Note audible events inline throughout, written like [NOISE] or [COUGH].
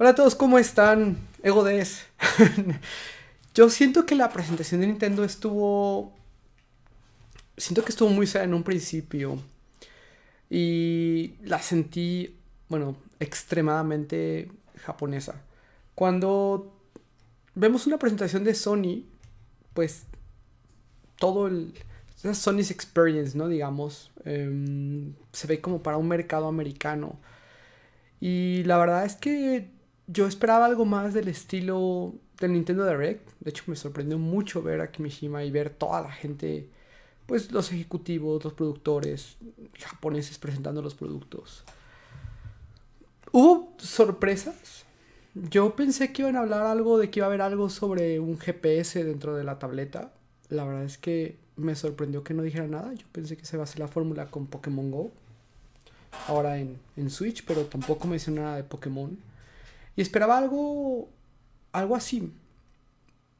Hola a todos, ¿cómo están? Ego Egodes. [LAUGHS] Yo siento que la presentación de Nintendo estuvo... Siento que estuvo muy sana en un principio. Y la sentí, bueno, extremadamente japonesa. Cuando vemos una presentación de Sony, pues todo el... Esa Sony's Experience, ¿no? Digamos, em, se ve como para un mercado americano. Y la verdad es que yo esperaba algo más del estilo del Nintendo Direct. De hecho, me sorprendió mucho ver a Kimishima y ver toda la gente, pues los ejecutivos, los productores japoneses presentando los productos. Hubo sorpresas. Yo pensé que iban a hablar algo de que iba a haber algo sobre un GPS dentro de la tableta. La verdad es que me sorprendió que no dijera nada. Yo pensé que se iba a hacer la fórmula con Pokémon Go. Ahora en, en Switch, pero tampoco mencionó nada de Pokémon. Y esperaba algo, algo así.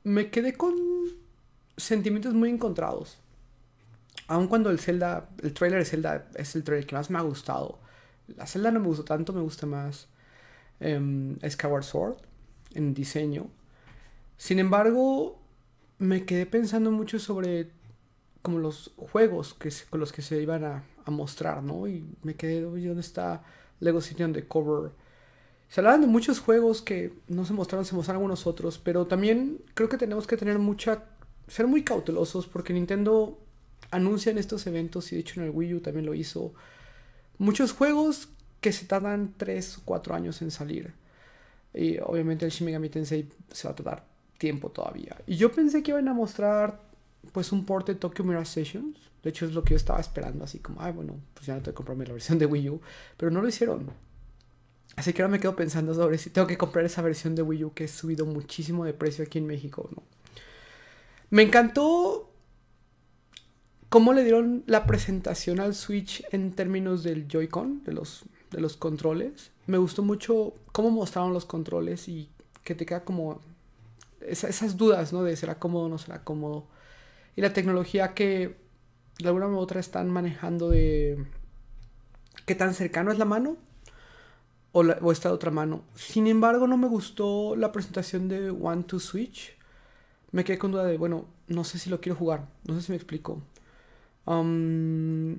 Me quedé con sentimientos muy encontrados. Aun cuando el Zelda, el trailer de Zelda es el trailer que más me ha gustado. La Zelda no me gustó tanto, me gusta más em, Skyward Sword en diseño. Sin embargo, me quedé pensando mucho sobre como los juegos que con los que se iban a, mostrar, ¿no? Y me quedé, ¿dónde está Lego City on the Cover? Se hablaban de muchos juegos que no se mostraron, se mostraron algunos otros, pero también creo que tenemos que tener mucha... ser muy cautelosos porque Nintendo anuncia en estos eventos, y de hecho en el Wii U también lo hizo, muchos juegos que se tardan 3 o 4 años en salir. Y obviamente el Shin Megami Tensei se va a tardar tiempo todavía. Y yo pensé que iban a mostrar pues un porte de Tokyo Mirage Sessions. De hecho es lo que yo estaba esperando, así como, ay bueno, pues ya no te comprarme la versión de Wii U. Pero no lo hicieron. Así que ahora me quedo pensando sobre si tengo que comprar esa versión de Wii U que ha subido muchísimo de precio aquí en México o no. Me encantó cómo le dieron la presentación al Switch en términos del Joy-Con, de los, de los controles. Me gustó mucho cómo mostraron los controles y que te queda como esas dudas, ¿no? De será cómodo o no será cómodo. Y la tecnología que de alguna u otra están manejando de qué tan cercano es la mano o, está de otra mano. Sin embargo, no me gustó la presentación de One to Switch. Me quedé con duda de, bueno, no sé si lo quiero jugar. No sé si me explico. Um,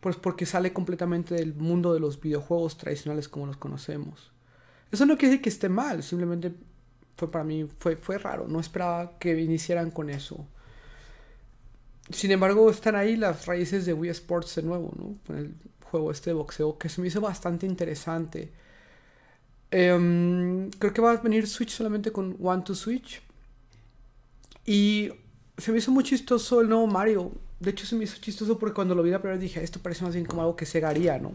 pues porque sale completamente del mundo de los videojuegos tradicionales como los conocemos. Eso no quiere decir que esté mal, simplemente fue para mí, fue, fue raro, no esperaba que iniciaran con eso. Sin embargo, están ahí las raíces de Wii Sports de nuevo, ¿no? juego este de boxeo que se me hizo bastante interesante. Em, creo que va a venir Switch solamente con One to Switch. Y se me hizo muy chistoso el nuevo Mario. De hecho, se me hizo chistoso porque cuando lo vi la primera vez dije, esto parece más bien como algo que se haría, ¿no?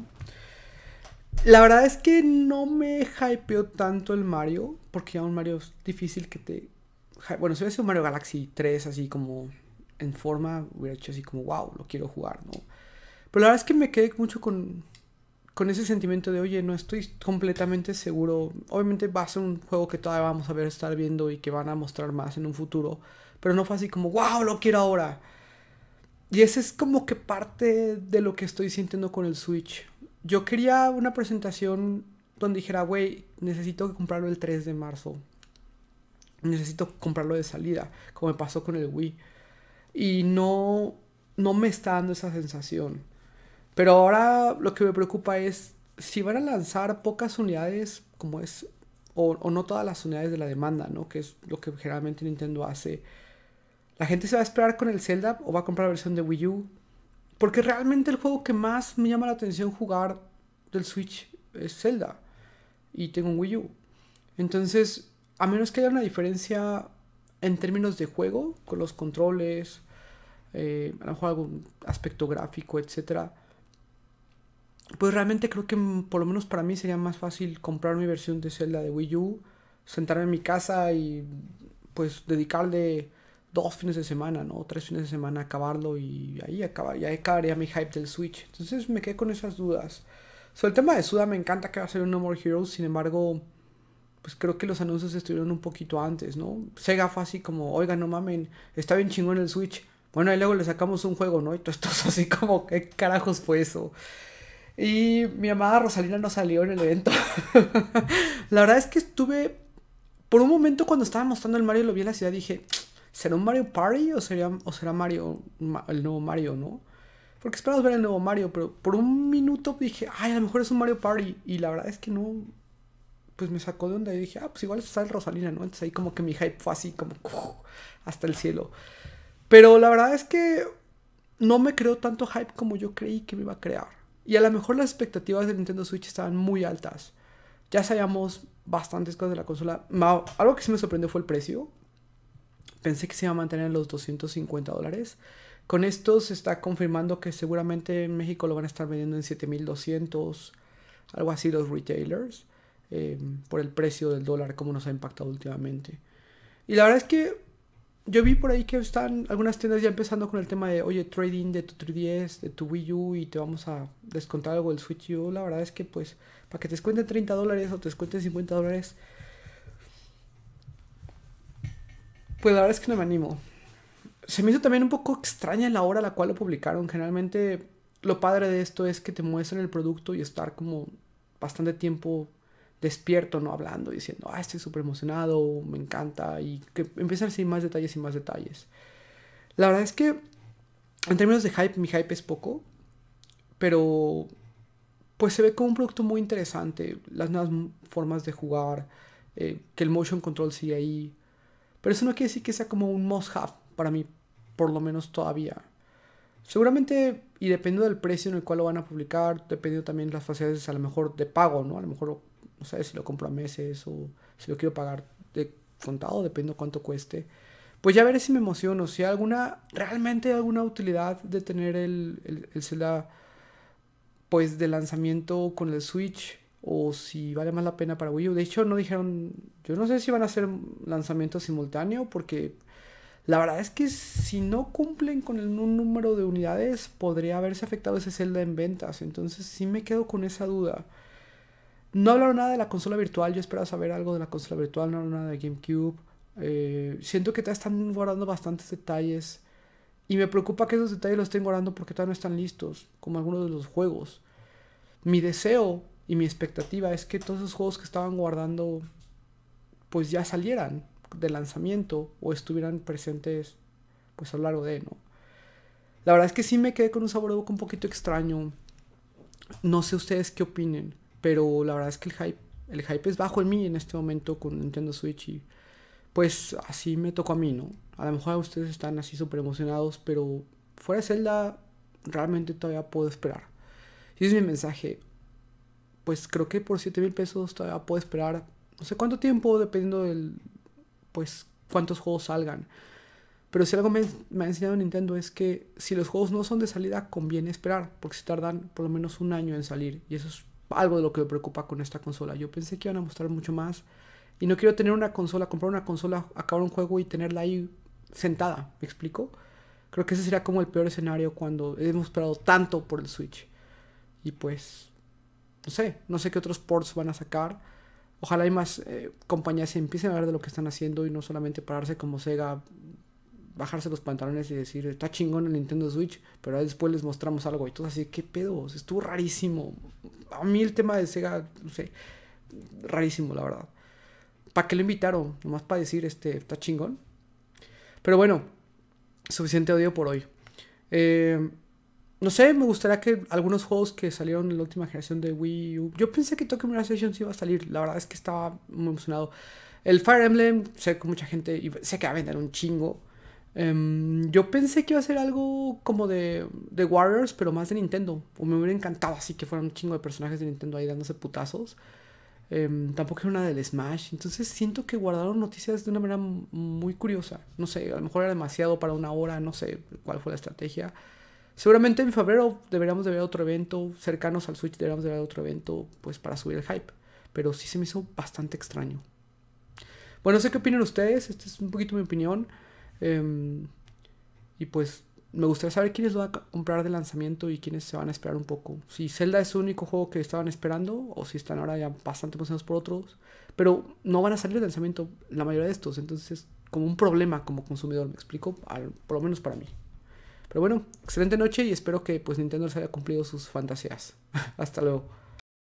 La verdad es que no me hypeó tanto el Mario, porque ya un Mario es difícil que te... Bueno, si hubiera sido Mario Galaxy 3 así como en forma, hubiera hecho así como, wow, lo quiero jugar, ¿no? Pero la verdad es que me quedé mucho con, ese sentimiento de, oye, no estoy completamente seguro. Obviamente va a ser un juego que todavía vamos a ver estar viendo y que van a mostrar más en un futuro. Pero no fue así como, wow, lo quiero ahora. Y ese es como que parte de lo que estoy sintiendo con el Switch. Yo quería una presentación donde dijera, güey, necesito comprarlo el 3 de marzo. Necesito comprarlo de salida, como me pasó con el Wii. Y no, no me está dando esa sensación. Pero ahora lo que me preocupa es si van a lanzar pocas unidades, como es, o, no todas las unidades de la demanda, ¿no? Que es lo que generalmente Nintendo hace. ¿La gente se va a esperar con el Zelda o va a comprar la versión de Wii U? Porque realmente el juego que más me llama la atención jugar del Switch es Zelda. Y tengo un Wii U. Entonces, a menos que haya una diferencia en términos de juego, con los controles, eh, a lo mejor algún aspecto gráfico, etcétera pues realmente creo que mm, por lo menos para mí sería más fácil comprar mi versión de Zelda de Wii U, sentarme en mi casa y pues dedicarle dos fines de semana, ¿no? Tres fines de semana a acabarlo y ahí acabar, ya acabaría mi hype del Switch. Entonces me quedé con esas dudas. Sobre el tema de Suda me encanta que va a ser un No More Heroes, sin embargo, pues creo que los anuncios estuvieron un poquito antes, ¿no? Sega fue así como, oiga, no mamen, está bien chingón el Switch. Bueno, y luego le sacamos un juego, ¿no? Y todo esto [LAUGHS] así como, ¿qué carajos fue eso? Y mi amada Rosalina no salió en el evento. [LAUGHS] la verdad es que estuve. Por un momento, cuando estaba mostrando el Mario lo vi en la ciudad, dije: ¿será un Mario Party o, sería, o será Mario, el nuevo Mario, no? Porque esperamos ver el nuevo Mario, pero por un minuto dije: Ay, a lo mejor es un Mario Party. Y la verdad es que no. Pues me sacó de onda y dije: Ah, pues igual sale Rosalina, ¿no? Entonces ahí como que mi hype fue así, como hasta el cielo. Pero la verdad es que no me creó tanto hype como yo creí que me iba a crear y a lo mejor las expectativas de Nintendo Switch estaban muy altas. Ya sabíamos bastantes cosas de la consola. Algo que sí me sorprendió fue el precio. Pensé que se iba a mantener en los 250 dólares. Con esto se está confirmando que seguramente en México lo van a estar vendiendo en 7200, algo así los retailers, eh, por el precio del dólar, como nos ha impactado últimamente. Y la verdad es que yo vi por ahí que están algunas tiendas ya empezando con el tema de, oye, trading de tu 3DS, de tu Wii U y te vamos a descontar algo del Switch U. La verdad es que, pues, para que te descuenten 30 dólares o te descuenten 50 dólares, pues la verdad es que no me animo. Se me hizo también un poco extraña la hora a la cual lo publicaron. Generalmente, lo padre de esto es que te muestran el producto y estar como bastante tiempo despierto no hablando diciendo, ah, estoy súper emocionado, me encanta, y que empiezan a decir... más detalles y más detalles. La verdad es que en términos de hype, mi hype es poco, pero pues se ve como un producto muy interesante, las nuevas formas de jugar, eh, que el motion control sigue ahí, pero eso no quiere decir que sea como un must have para mí, por lo menos todavía. Seguramente, y dependiendo del precio en el cual lo van a publicar, dependiendo también de las facilidades, a lo mejor de pago, ¿no? A lo mejor no sé, si lo compro a meses o si lo quiero pagar de contado, dependo cuánto cueste. Pues ya veré si me emociono, si hay alguna, realmente alguna utilidad de tener el, el, pues de lanzamiento con el Switch o si vale más la pena para Wii U. De hecho, no dijeron, yo no sé si van a hacer lanzamiento simultáneo porque la verdad es que si no cumplen con el, número de unidades podría haberse afectado ese Zelda en ventas. Entonces sí me quedo con esa duda. No hablaron nada de la consola virtual, yo esperaba saber algo de la consola virtual, no hablaron nada de GameCube. Eh, siento que están guardando bastantes detalles. Y me preocupa que esos detalles los estén guardando porque todavía no están listos, como algunos de los juegos. Mi deseo y mi expectativa es que todos esos juegos que estaban guardando, pues ya salieran de lanzamiento o estuvieran presentes, pues a lo largo de, ¿no? La verdad es que sí me quedé con un sabor de boca un poquito extraño. No sé ustedes qué opinen. Pero la verdad es que el hype, el hype es bajo en mí en este momento con Nintendo Switch y pues así me tocó a mí, ¿no? A lo mejor ustedes están así súper emocionados, pero fuera de Zelda realmente todavía puedo esperar. Y es mi mensaje. Pues creo que por 7 mil pesos todavía puedo esperar no sé cuánto tiempo, dependiendo del, pues, cuántos juegos salgan. Pero si algo me, me, ha enseñado Nintendo es que si los juegos no son de salida, conviene esperar, porque se tardan por lo menos un año en salir. Y eso es algo de lo que me preocupa con esta consola. Yo pensé que iban a mostrar mucho más. Y no quiero tener una consola, comprar una consola, acabar un juego y tenerla ahí sentada. ¿Me explico? Creo que ese sería como el peor escenario cuando hemos esperado tanto por el Switch. Y pues, no sé, no sé qué otros ports van a sacar. Ojalá hay más eh, compañías empiecen a ver de lo que están haciendo y no solamente pararse como Sega bajarse los pantalones y decir, está chingón el Nintendo Switch, pero después les mostramos algo. Y todo así, ¿qué pedo? estuvo rarísimo. A mí el tema de Sega, no sé, rarísimo, la verdad. ¿Para qué lo invitaron? Nomás para decir, este, está chingón. Pero bueno, suficiente odio por hoy. Eh, no sé, me gustaría que algunos juegos que salieron en la última generación de Wii U. Yo pensé que Tokyo Mirage Sessions iba a salir. La verdad es que estaba muy emocionado. El Fire Emblem, sé que mucha gente. Sé que va a vender un chingo. Em, yo pensé que iba a ser algo como de, Warriors, pero más de Nintendo. O me hubiera encantado así que fueran un chingo de personajes de Nintendo ahí dándose putazos. Em, tampoco era una del Smash. Entonces siento que guardaron noticias de una manera muy curiosa. No sé, a lo mejor era demasiado para una hora, no sé cuál fue la estrategia. Seguramente en febrero deberíamos de ver otro evento. Cercanos al Switch deberíamos de ver otro evento, pues para subir el hype. Pero sí se me hizo bastante extraño. Bueno, no sé qué opinan ustedes. Esta es un poquito mi opinión. Em, y pues me gustaría saber quiénes van a comprar de lanzamiento y quiénes se van a esperar un poco. Si Zelda es el único juego que estaban esperando o si están ahora ya bastante emocionados por otros. Pero no van a salir de lanzamiento la mayoría de estos. Entonces es como un problema como consumidor, me explico, por lo menos para mí. Pero bueno, excelente noche y espero que pues Nintendo les haya cumplido sus fantasías. [LAUGHS] Hasta luego.